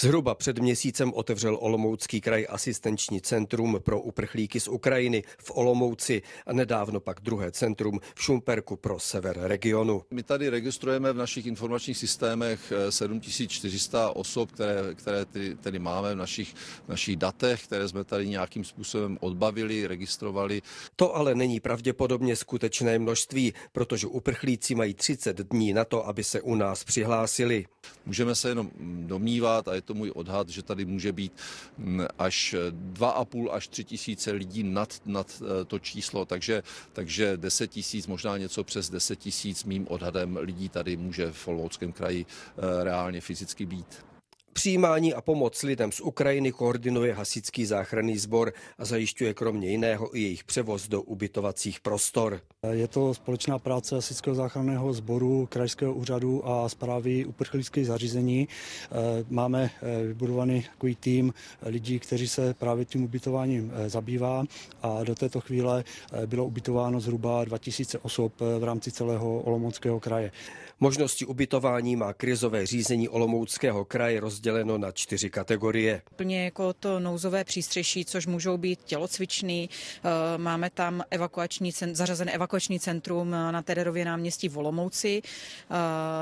Zhruba před měsícem otevřel Olomoucký kraj asistenční centrum pro uprchlíky z Ukrajiny v Olomouci a nedávno pak druhé centrum v Šumperku pro sever regionu. My tady registrujeme v našich informačních systémech 7400 eh, osob, které, které tedy, tedy máme v našich, v našich datech, které jsme tady nějakým způsobem odbavili, registrovali. To ale není pravděpodobně skutečné množství, protože uprchlíci mají 30 dní na to, aby se u nás přihlásili. Můžeme se jenom domnívat a je to můj odhad, že tady může být mm, až 2,5 až 3 tisíce lidí nad, nad eh, to číslo, takže, takže 10 tisíc, možná něco přes 10 tisíc mým odhadem lidí tady může v Olomouckém kraji eh, reálně fyzicky být. Přijímání a pomoc lidem z Ukrajiny koordinuje hasičský záchranný sbor a zajišťuje kromě jiného i jejich převoz do ubytovacích prostor. Je to společná práce hasičského záchranného sboru, krajského úřadu a zprávy uprchlických zařízení. Eh, máme eh, vybudovaný takový tým eh, lidí, kteří se právě tím ubytováním zabývá a do této chvíle bylo ubytováno zhruba 2000 osob v rámci celého Olomouckého kraje. Možnosti ubytování má krizové řízení Olomouckého kraje rozdělené rozděleno na čtyři kategorie. Plně jako to nouzové přístřeší, což můžou být tělocvičný, eh, máme tam evakuační, zařazené evakuační centrum eh, na Tererově náměstí Volomouci, eh,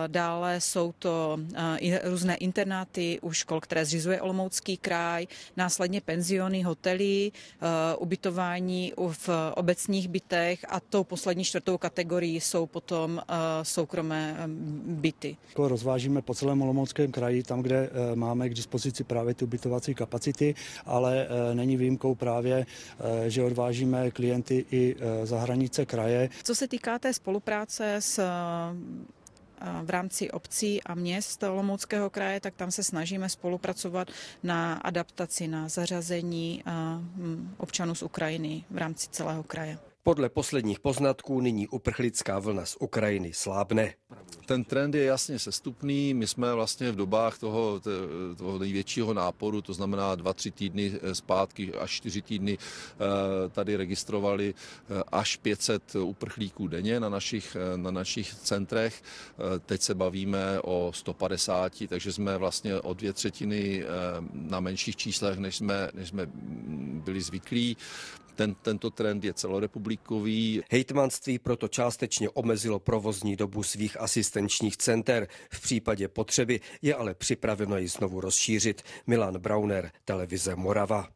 dále jsou to různé internáty u škol, které zřizuje Olomoucký kraj, následně penziony, hotely, ubytování v obecních bytech a tou poslední čtvrtou kategorií jsou potom soukromé byty. Rozvážíme po celém Olomouckém kraji, tam, kde Eh, máme k dispozici právě ty ubytovací kapacity, ale eh, není výjimkou právě, eh, že odvážíme klienty i za hranice kraje. Co se týká té spolupráce s v rámci obcí a měst Olomouckého kraje, tak tam se snažíme spolupracovat na adaptaci, na zařazení občanů z Ukrajiny v rámci celého kraje. Podle posledních poznatků nyní uprchlická vlna z Ukrajiny slábne. Ten trend je jasně sestupný. My jsme vlastně v dobách toho, toho největšího náporu, to znamená dva tři týdny eh, zpátky až čtyři týdny, eh, tady registrovali eh, až 500 uprchlíků denně na našich, na našich centrech. Teď se bavíme o 150, takže jsme vlastně o dvě třetiny na menších číslech, než jsme, než jsme byli zvyklí. Ten, tento trend je celorepublikový. Hejtmanství proto částečně omezilo provozní dobu svých asistenčních center. V případě potřeby je ale připraveno ji znovu rozšířit. Milan Brauner, televize Morava.